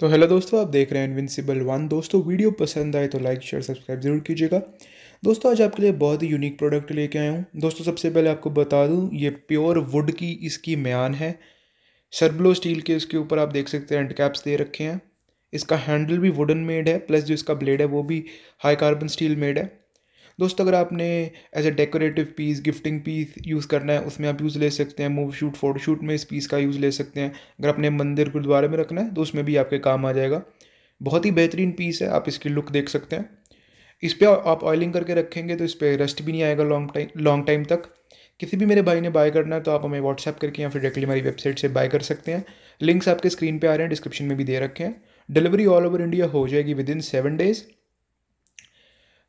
तो हेलो दोस्तों आप देख रहे हैं इनविंसिबल वन दोस्तों वीडियो पसंद आए तो लाइक शेयर सब्सक्राइब ज़रूर कीजिएगा दोस्तों आज आपके लिए बहुत ही यूनिक प्रोडक्ट लेके आया हूँ दोस्तों सबसे पहले आपको बता दूँ ये प्योर वुड की इसकी म्यान है सरब्लो स्टील के इसके ऊपर आप देख सकते हैं एंड कैप्स दे रखे हैं इसका हैंडल भी वुडन मेड है प्लस जो इसका ब्लेड है वो भी हाई कार्बन स्टील मेड है दोस्तों अगर आपने as a decorative piece gifting piece use करना है उसमें आप यूज़ ले सकते हैं मूव शूट फोटो शूट में इस पीस का यूज़ ले सकते हैं अगर अपने मंदिर गुरुद्वारे में रखना है तो उसमें भी आपके काम आ जाएगा बहुत ही बेहतरीन पीस है आप इसकी लुक देख सकते हैं इस पर आप ऑयलिंग करके रखेंगे तो इस पर रेस्ट भी नहीं आएगा लॉन्ग टाइम लॉन्ग टाइम तक किसी भी मेरे भाई ने बाय करना है तो आप हमें व्हाट्सअप करके या फिर डायरेक्टली हमारी वेबसाइट से बाय कर सकते हैं लिंक्स आपके स्क्रीन पे आ रहे हैं डिस्क्रिप्शन में भी दे रखे हैं डिलीवरी ऑल ओवर इंडिया हो जाएगी विद इन सेवन डेज़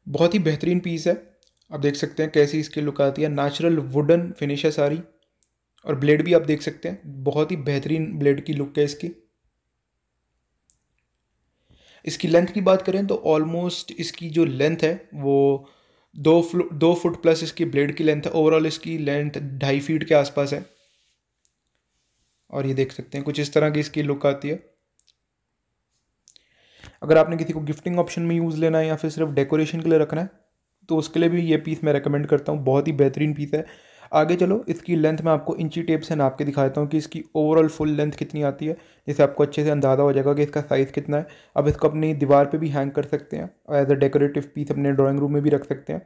बहुत ही बेहतरीन पीस है आप देख सकते हैं कैसी इसकी लुक आती है नेचुरल वुडन फिनिश है सारी और ब्लेड भी आप देख सकते हैं बहुत ही बेहतरीन ब्लेड की लुक है इसकी इसकी लेंथ की बात करें तो ऑलमोस्ट इसकी जो लेंथ है वो दो दो फुट प्लस इसकी ब्लेड की लेंथ है ओवरऑल इसकी लेंथ ढाई फीट के आसपास है और ये देख सकते हैं कुछ इस तरह की इसकी लुक आती है अगर आपने किसी को गिफ्टिंग ऑप्शन में यूज़ लेना है या फिर सिर्फ डेकोरेशन के लिए रखना है तो उसके लिए भी ये पीस मैं रेकमेंड करता हूँ बहुत ही बेहतरीन पीस है आगे चलो इसकी लेंथ मैं आपको इंची टेप से नाप के दिखा देता हूँ कि इसकी ओवरऑल फुल लेंथ कितनी आती है जिससे आपको अच्छे से अंदाज़ा हो जाएगा कि इसका साइज़ कितना है अब इसको अपनी दीवार पे भी हैंग कर सकते हैं और एज अ डेकोरेटिव पीस अपने ड्राइंग रूम में भी रख सकते हैं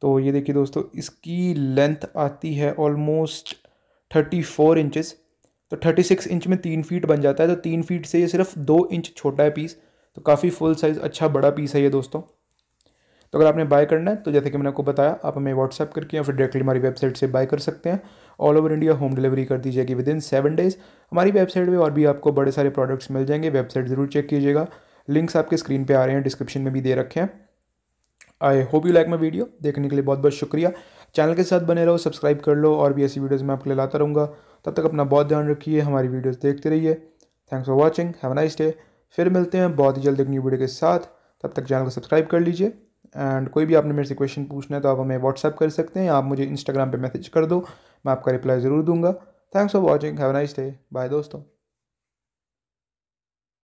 तो ये देखिए दोस्तों इसकी लेंथ आती है ऑलमोस्ट थर्टी फोर इंचज़ तो थर्टी सिक्स इंच में तीन फीट बन जाता है तो तीन फीट से ये सिर्फ दो इंच छोटा है पीस तो काफ़ी फुल साइज़ अच्छा बड़ा पीस है ये दोस्तों तो अगर आपने बाय करना है तो जैसे कि मैंने आपको बताया आप हमें व्हाट्सअप करके या फिर डायरेक्टली हमारी वेबसाइट से बाय कर सकते हैं all over India home delivery कर दी जाएगी विद इन सेवन डेज़ हमारी वेबसाइट पर और भी आपको बड़े सारे प्रोडक्ट्स मिल जाएंगे वेबसाइट ज़रूर चेक कीजिएगा लिंक्स आपके स्क्रीन पर आ रहे हैं डिस्क्रिप्शन में भी दे रखे हैं I hope you like my video देखने के लिए बहुत बहुत शुक्रिया चैनल के साथ बने रहो सब्सक्राइब कर लो और भी ऐसी वीडियोज़ मैं आपके लिए लाता रहूँगा तब तक अपना बहुत ध्यान रखिए हमारी वीडियोज़ देखते रहिए thanks for watching have nice day फिर मिलते हैं बहुत ही जल्द एक न्यू वीडियो के साथ तब तक चैनल को सब्सक्राइब कर लीजिए एंड कोई भी आपने मेरे से क्वेश्चन पूछना है तो आप हमें व्हाट्सअप कर सकते हैं आप मुझे इंस्टाग्राम पर मैसेज कर दो मैं आपका रिप्लाई ज़रूर दूंगा thanks for watching have nice day bye दोस्तों